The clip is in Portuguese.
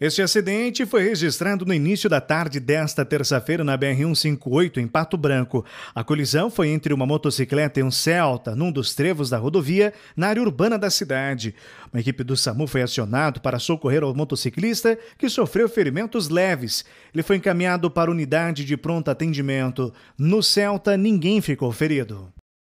Este acidente foi registrado no início da tarde desta terça-feira na BR-158, em Pato Branco. A colisão foi entre uma motocicleta e um Celta, num dos trevos da rodovia, na área urbana da cidade. Uma equipe do SAMU foi acionada para socorrer ao motociclista, que sofreu ferimentos leves. Ele foi encaminhado para a unidade de pronto atendimento. No Celta, ninguém ficou ferido.